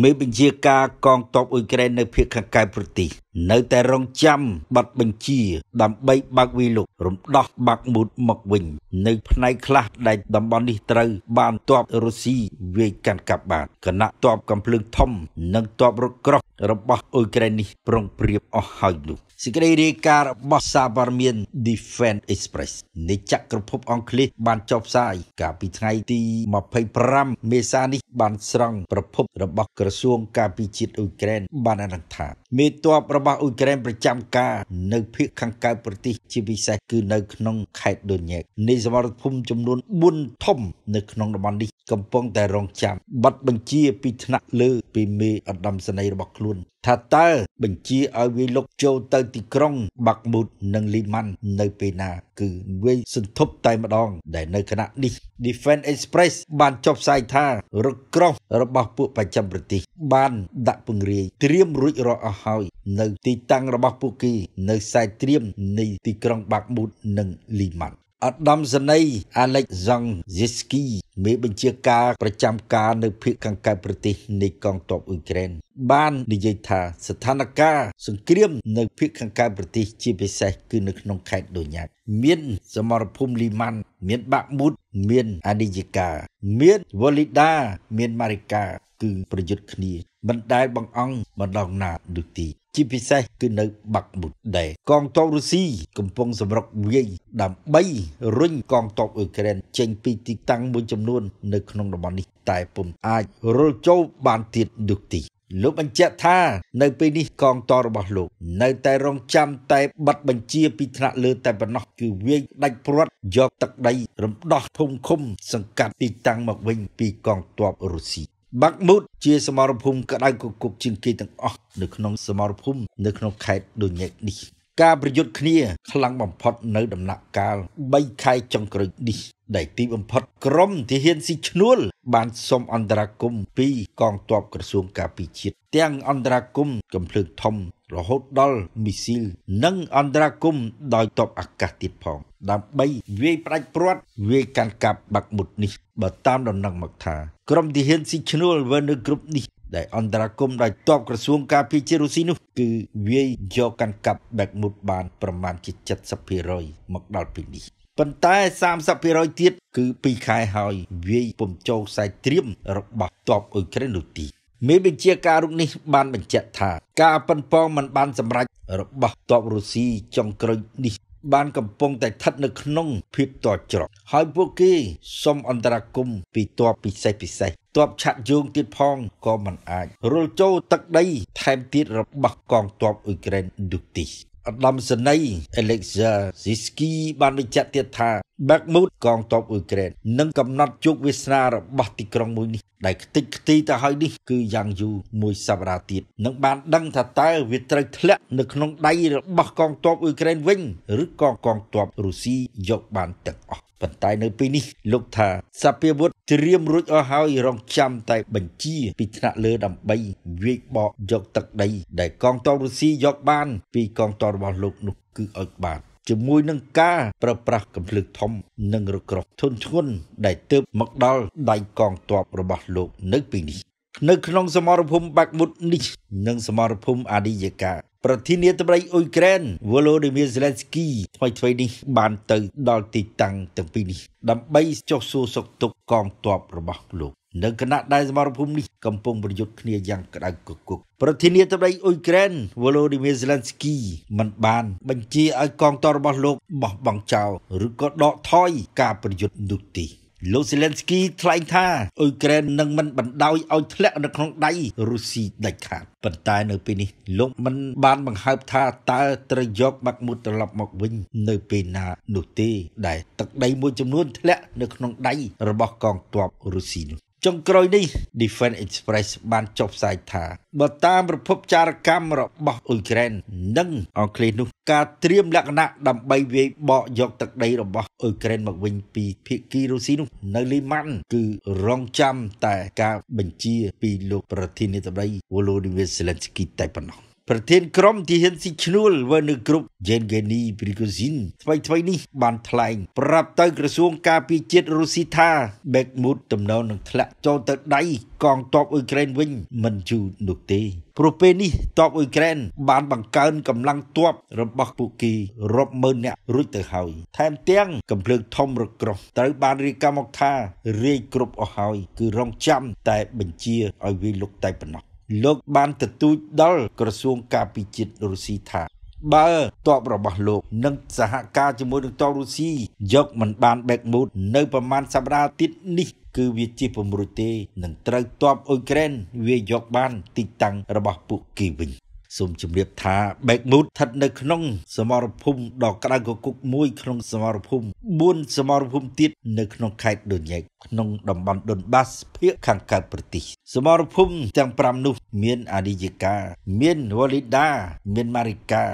មេបញ្ជាការកងទ័ពអ៊ុយក្រែននៅភូមិខាងកើតប្រទេសនៅតែរងចាំបាត់បញ្ជាដើម្បីបើកវិលុករំដោះបាក់មូតមកវិញ នៅផ្នែកខ្លះដែលតំបន់នេះត្រូវបានទ័ពរុស្ស៊ីវាយកាន់កាប់បានគណៈទ័ពកំភ្លើងធំ និងទ័ពរថក្រោះរបស់អ៊ុយក្រែននេះប្រុងប្រៀបអស់ហើយនោះសេចក្តីរាយការណ៍របស់សារព័ត៌មាន Defense Express នៃចក្រភពអង់គ្លេសបានចុះផ្សាយកាលពីថ្ងៃទី25មេសានេះ បានស្រង់ប្រភពរបស់ក្រសួងការពារជាតិអ៊ុយក្រែនបានអនុថាមេតបរបស់អ៊ុយក្រែនប្រចាំការនៅភូមិខាងកើតប្រទេសជាពិសេសគឺនៅក្នុងខេត្តដូញែកនៃសមរភូមិចំនួន4ធំនៅក្នុងតំបន់នេះកំពុងតែរងចាំប័ណ្ណបញ្ជាពីថ្នាក់លើពីមេអត្តមសេនីយ៍របស់ខ្លួន ថាតើបញ្ជាឲ្យវាយលុកចូលទៅទីក្រុង បាក់មូតនិងលីម៉ាន់នៅពេលណា គឺវាយសន្ធប់តែម្ដង ដែលនៅខណៈនេះ Defense Express បានចុះផ្សាយថារកក្រោះរបស់ពួកប្រចាំប្រទេសបានដាក់ពង្រាយត្រៀមរួចរាល់អស់ហើយ នៅទីតាំងរបស់ពួកគេនៅខ្សែត្រៀមនៃទីក្រុង បាក់មូតនិងលីម៉ាន់ឧត្តមសេនីយ៍ Alexansky មេបញ្ជាការប្រចាំការនៅភូមិខាងកើតប្រទេស នៃកងទ័ពអ៊ុយក្រែនបាននិយាយថា ស្ថានភាពសង្គ្រាម នៅភូមិខាងកើតប្រទេសជាពិសេសគឺនៅក្នុងខេត្តដូញ៉ាត់មានសមរភូមិលីម៉ាន់មានបាក់មូតមានអានីយកាមានវ៉ូលីដាមានម៉ារីកាគឺប្រយុទ្ធគ្នាមិនដែលបង្អង់ម្ដងណាដូចទី ជាពិសេសគឺនៅបាក់មុតដែរកងទ័ពរុស្ស៊ីកំពុងសម្រុកវាយដើម្បីរុញកងទ័ពអ៊ុយក្រែនចេញពីទីតាំងមួយចំនួននៅក្នុងតំបន់នេះតែពុំអាចរុលចូលបានទៀតដូចទី លោកបញ្ជាក់ថានៅពេលនេះកងតរបស់លោក នៅតែរងចាំតែប័ណ្ណបញ្ជាពីថ្នាក់លើតែប៉ុណ្ណោះគឺវាយដាច់ព្រាត់យកទឹកដី រំដោះភូមិឃុំ សង្កាត់ទីតាំងមកវិញពីកងទ័ពរុស្ស៊ីបាក់មូតជាសមរភូមិក្តៅគគុបជាងគេទាំងអស់នៅក្នុង សមរភូមិនៅក្នុងខេត្តដូញែកនេះ ការប្រយុទ្ធគ្នាខ្លាំងបំផុតនៅដំណាក់កាល3ខែចុងក្រោយនេះដែលទីបំផុតក្រមទាហានស៊ីឈ្នួល បានសុំអន្តរាគមពីកងទ័ពក្រសួងការពារជាតិទាំង អន្តរាគមកំភ្លើងធំរហូតដល់មីស៊ីលនិងអន្តរាគមដោយទ័ពអាកាសទៀតផងដើម្បីវាយផ្ដាច់ព្រាត់វាយកាន់កាប់បាក់មុតនេះបើតាមដំណឹងមកថាក្រុមទាហានស៊ីឈ្នួលវេនៅក្រុមនេះ ដែលអន្តរាគមដោយតបក្រសួងការពារជាតិរុស្ស៊ីនោះ គឺវាយយកកាន់កាប់បែកមុតបានប្រមាណជា70%មកដល់ពេលនេះប៉ុន្តែ30%ទៀតគឺ2ខែហើយវាយពុំចូលខ្សែត្រៀមរបស់តបអ៊ុយក្រែននោះទីមេបញ្ជាការរូបនេះបានបញ្ជាក់ថាការប៉ុនប៉ងមិនបានសម្រេចរបស់ទ័ពរុស្ស៊ីចុងក្រោយនេះបានកំពុងតែស្ថិតនៅក្នុងភាពតច្រកហើយពួកគេសុំអន្តរាគមពីទ័ពពិសេសពិសេសទ័ពឆាក់យងទៀតផងក៏មិនអាចរុលចូលទឹកដីថែមទៀតរបស់កងទ័ពអ៊ុយក្រែននោះទីអដាមសណៃអេលិកសាស៊ីស្គី បានបញ្ជាក់ទៀតថាបាក់មូតកងទ័ពអ៊ុយក្រែននឹងកំណត់ជោគវាសនារបស់ទីក្រុងមួយនេះដែលខ្ទេចខ្ទីទៅហើយនេះគឺយ៉ាងយូរមួយសប្តាហ៍ទៀតនឹងបានដឹងថាតើវាត្រូវធ្លាក់នៅក្នុងដៃរបស់កងទ័ពអ៊ុយក្រែនវិញឬក៏កងទ័ពរុស្ស៊ីយកបានទាំងអស់ប៉ុន្តែនៅពេលនេះ លោកថាសពាវុធត្រៀមរួចអស់ហើយ រងចាំតែ បញ្ជាពីថ្នាក់លើដើម្បីវាយបកយកទឹកដី ដែលកងទ័ពរុស្ស៊ីយកបាន ពីកងទ័ពរបស់លោកនោះគឺឲ្យបានជាមួយនឹងការប្រើប្រាស់កម្លាំងធំនិងរក្រោះធនធ្ងន់ដែលទៅមកដល់ដៃកងទ័ពរបស់លោក នៅពេលនេះ នៅក្នុងសមរភូមិបាក់មុតនេះ និងសមរភូមិអាឌីយាកាប្រធានាធិបតីអ៊ុយក្រែនវ៉ូឡូឌីមៀសេឡិនស្គីថ្មីថ្មីនេះបានទៅដល់ទីតាំងទាំងពីរនេះ ដើម្បីចុះសួរសុខទុក្ខកងទ័ពរបស់លោកនៅគណៈដែលសមរភូមិនេះកំពុងប្រយុទ្ធគ្នាយ៉ាងក្តៅគគុកប្រធានាធិបតីអ៊ុយក្រែនវ៉ូឡូឌីមៀសេឡិនស្គីមិនបានបញ្ជាឲ្យកងទ័ពរបស់លោកបោះបង់ចោលឬក៏ដកថយការប្រយុទ្ធនោះទេលោកសេឡិនស្គីថ្លែងថាអ៊ុយក្រែននឹងមិនបណ្ដោយឲ្យធ្លាក់នៅក្នុងដៃរុស្ស៊ីដាច់ខាតប៉ុន្តែនៅពេលនេះលោកមិនបានបង្ហើបថាតើត្រូវយកបាក់មុតត្រឡប់មកវិញនៅពេលណានោះទេដែលទឹកដីមួយចំនួនធ្លាក់នៅក្នុងដៃរបស់កងទ័ពរុស្ស៊ីនោះចុងក្រោយនេះ Defense Express បានចុះផ្សាយថាបើតាមប្រភពចារកម្មរបស់អ៊ុយក្រែននិងអង់គ្លេសនោះការត្រៀមលក្ខណៈដើម្បីវាយបកយកទឹកដីរបស់អ៊ុយក្រែនមកវិញពីភាគីរុស្ស៊ីនោះនៅលីម៉ាន់គឺរងចាំ តែការបញ្ជា ពីលោកប្រធានាធិបតី Volodymyr Zelensky តែប៉ុណ្ណោះប្រធានក្រុមទីហ៊ានស៊ីឈ្នួលវើនៅគ្រប់ Yevgeny Prigozhin ថ្មីថ្មីនេះបានថ្លែងប្រាប់ទៅក្រសួងការពារជាតិរុស្ស៊ីថា Bakhmut ទំនងនឹងធ្លាក់ចូលទៅដៃកងទ័ពអ៊ុយក្រែនវិញមិនយូរនោះទេព្រោះពេលនេះទ័ពអ៊ុយក្រែនបានបង្កើនកម្លាំងទ័ពរបស់ពួកគេរាប់ម៉ឺននាក់រួចទៅហើយថែមទាំងកំភ្លើងធំរក្រោះត្រូវបានរាយការណ៍មកថារាយគ្រប់អស់ហើយគឺរងចាំតែបញ្ជាឲ្យវាលុកតែប៉ុណ្ណោះលោកបានទទូចដល់ក្រសួងការពារជាតិរុស្ស៊ីថា បើតបរបស់លោកនឹងសហការជាមួយនឹងតបរុស្ស៊ីយកមិនបានបែកមូត នៅ ប្រមាណសប្តាហ៍ទៀតនេះ គឺវាជាពំរុយទេនឹងត្រូវតបអ៊ុយក្រែន វាយកបាន ទីតាំងរបស់ពួកគេវិញសូមជម្រាបថា Backmood ស្ថិតនៅក្នុង សមរភូមិដ៏ក្តៅគគុកមួយក្នុងសមរភូមិ4សមរភូមិទៀតនៅក្នុងខេត្តដូនញែកក្នុងតំបន់ដុនបាស ភាគខាងកើតប្រទេស សមរភូមិទាំង5នោះមានអាឌីយកាមានវ៉ូលីដា មានម៉ារីកា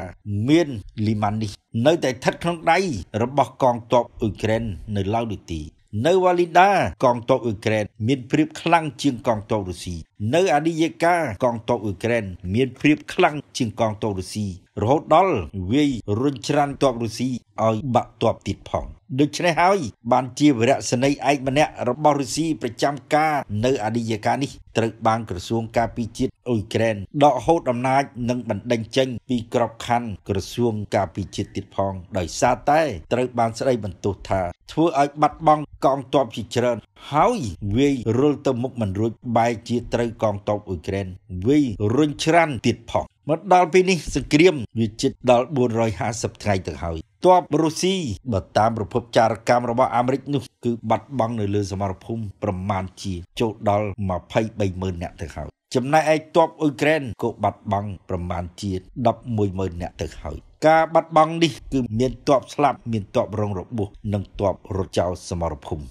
មានលីម៉ានីនៅតែស្ថិតក្នុងដៃរបស់កងទ័ពអ៊ុយក្រែននៅឡាវឌីទីនៅវ៉ាលីដាកងទ័ពអ៊ុយក្រែនមានព្រៀបខ្លាំងជាងកងទ័ពរុស្ស៊ីនៅអាឌីយេកាកងទ័ពអ៊ុយក្រែនមានព្រៀបខ្លាំងជាងកងទ័ពរុស្ស៊ីរហូតដល់វាយរុញច្រានទ័ពរុស្ស៊ីឲ្យបាក់ទ័ពទៀតផងដូច្នេះហើយ បានជាវរៈសេនីយ៍ឯកម្នាក់របស់រុស្ស៊ីប្រចាំការនៅអតីតកាលនេះត្រូវបានក្រសួងការពារជាតិអ៊ុយក្រែនដកហូតអំណាចនិងបណ្តេញចេញពីក្របខ័ណ្ឌក្រសួងការពារជាតិទៀតផង ដោយសារតែត្រូវបានស្ដីបន្ទោសថាធ្វើឲ្យបាត់បង់កងទ័ពជាច្រើន ហើយវាយរុលទៅមុខមិនរួចបែរជាត្រូវកងទ័ពអ៊ុយក្រែនវាយរុញច្រានទៀតផងមកដល់ពេលនេះសង្គ្រាម វាជិតដល់450ថ្ងៃទៅហើយទ័ពរុស្ស៊ីបើតាមប្រភពចារកម្មរបស់អាមេរិកនោះ គឺបាត់បង់នៅលើសមរភូមិប្រមាណជាចូលដល់230000នាក់ទៅហើយចំណែកឯទ័ពអ៊ុយក្រែនក៏បាត់បង់ប្រមាណជា110000នាក់ទៅហើយការបាត់បង់នេះ គឺមានទ័ពស្លាប់មានទ័ពរងរបួសនិងទ័ពរត់ចោលសមរភូមិ